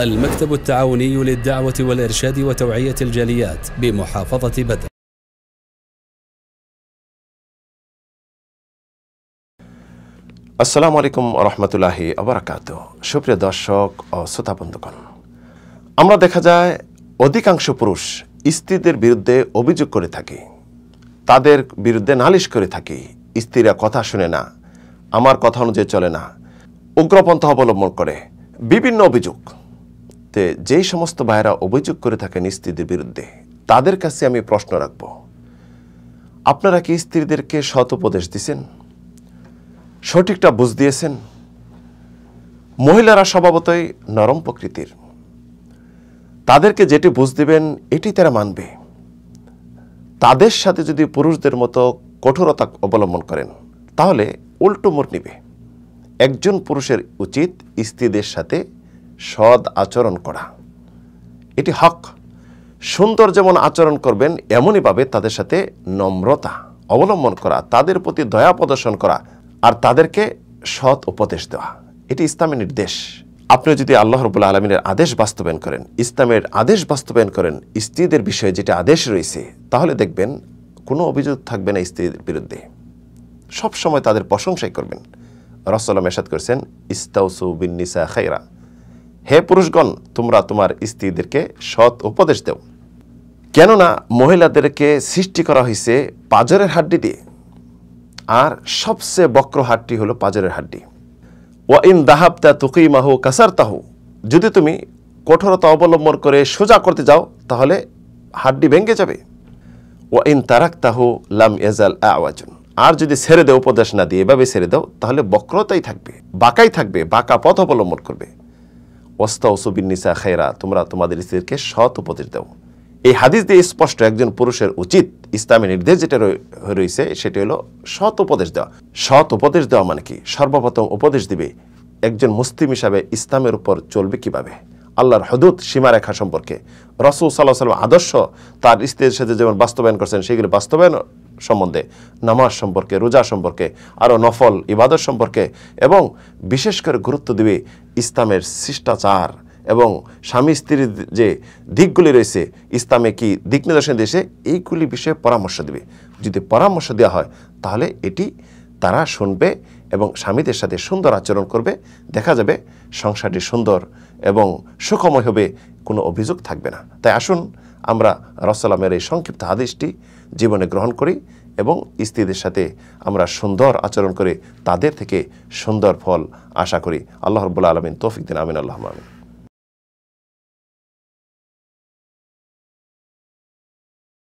المكتب التعاوني للدعوة والإرشاد وتوعية الجاليات بمحافظة بدر আসসালামু আলাইকুম রহমতুল্লাহি আবরাকাত সুপ্রিয় দর্শক ও শ্রোতা বন্ধুগণ আমরা দেখা যায় অধিকাংশ পুরুষ স্ত্রীদের বিরুদ্ধে অভিযোগ করে থাকি তাদের বিরুদ্ধে নালিশ করে থাকি স্ত্রীরা কথা শুনে না আমার কথা অনুযায়ী চলে না উগ্রপন্থা অবলম্বন করে বিভিন্ন অভিযোগ তে যেই সমস্ত ভাইয়েরা অভিযোগ করে থাকেন স্ত্রীদের বিরুদ্ধে তাদের কাছে আমি প্রশ্ন রাখব আপনারা কি স্ত্রীদেরকে সৎ উপদেশ দিছেন সঠিকটা বুঝ দিয়েছেন মহিলারা স্বভাবতই নরম প্রকৃতির তাদেরকে যেটি বুঝ দিবেন এটি তারা মানবে তাদের সাথে যদি পুরুষদের মতো কঠোরতা অবলম্বন করেন তাহলে উল্টো মোড় নিবে একজন পুরুষের উচিত স্ত্রীদের সাথে সৎ আচরণ করা এটি হক সুন্দর যেমন আচরণ করবেন এমনইভাবে তাদের সাথে নম্রতা অবলম্বন করা তাদের প্রতি দয়া প্রদর্শন করা আর তাদেরকে সৎ উপদেশ দেওয়া এটি ইসলামী নির্দেশ আপনি যদি আল্লাহ রবুল্লা আলমিনের আদেশ বাস্তবায়ন করেন ইসলামের আদেশ বাস্তবায়ন করেন স্ত্রীদের বিষয়ে যেটা আদেশ রয়েছে তাহলে দেখবেন কোনো অভিযোগ থাকবে না স্ত্রীর বিরুদ্ধে সব সময় তাদের প্রশংসাই করবেন রসলাম এসাদ করেছেন ইস্তাউসু বিনিসা খাইরা হে পুরুষগণ তোমরা তোমার স্ত্রীদেরকে সৎ উপদেশ দেও কেননা মহিলাদেরকে সৃষ্টি করা হয়েছে পাজরের হাড্ডি দিয়ে আর সবচেয়ে বক্র হাড্ডি হলো পাজরের হাড্ডি ওয়া ইন দাহাবতা কাসার তাহু যদি তুমি কঠোরতা অবলম্বন করে সোজা করতে যাও তাহলে হাড্ডি ভেঙে যাবে ওয়া ইন তারাক তাহু লাম এজাল আওয়াজন আর যদি ছেড়ে দেও উপদেশ না দিয়ে এভাবে ছেড়ে দাও তাহলে বক্রতাই থাকবে বাঁকাই থাকবে বাঁকা পথ অবলম্বন করবে ওয়াস্তা ওসুবিনিসা খেরা তোমরা তোমাদের স্ত্রীকে সৎ উপদেশ দেবো এই হাদিস দিয়ে স্পষ্ট একজন পুরুষের উচিত ইসলামী নির্দেশ যেটা রয়েছে সেটি হলো সৎ উপদেশ দেওয়া সৎ উপদেশ দেওয়া মানে কি সর্বপ্রথম উপদেশ দিবে একজন মুসলিম হিসাবে ইসলামের উপর চলবে কিভাবে আল্লাহর হদুদ সীমারেখা সম্পর্কে রসুল সাল্লাহ সাল্লাম আদর্শ তার স্ত্রীর সাথে যেমন বাস্তবায়ন করছেন সেগুলি বাস্তবায়ন সম্বন্ধে নামাজ সম্পর্কে রোজা সম্পর্কে আরও নফল ইবাদত সম্পর্কে এবং বিশেষ করে গুরুত্ব দিবে ইসলামের শিষ্টাচার এবং স্বামী স্ত্রীর যে দিকগুলি রয়েছে ইসলামে কি দিক নির্দেশন দিয়েছে এইগুলি বিষয়ে পরামর্শ দিবে যদি পরামর্শ দেওয়া হয় তাহলে এটি তারা শুনবে এবং স্বামীদের সাথে সুন্দর আচরণ করবে দেখা যাবে সংসারটি সুন্দর এবং সুখময় হবে কোনো অভিযোগ থাকবে না তাই আসুন আমরা রসালামের এই সংক্ষিপ্ত আদেশটি জীবনে গ্রহণ করি এবং স্ত্রীদের সাথে আমরা সুন্দর আচরণ করে তাদের থেকে সুন্দর ফল আশা করি আল্লাহ রবুল্লা আলমিন তৌফিক দিন আমিন আল্লাহ আমিন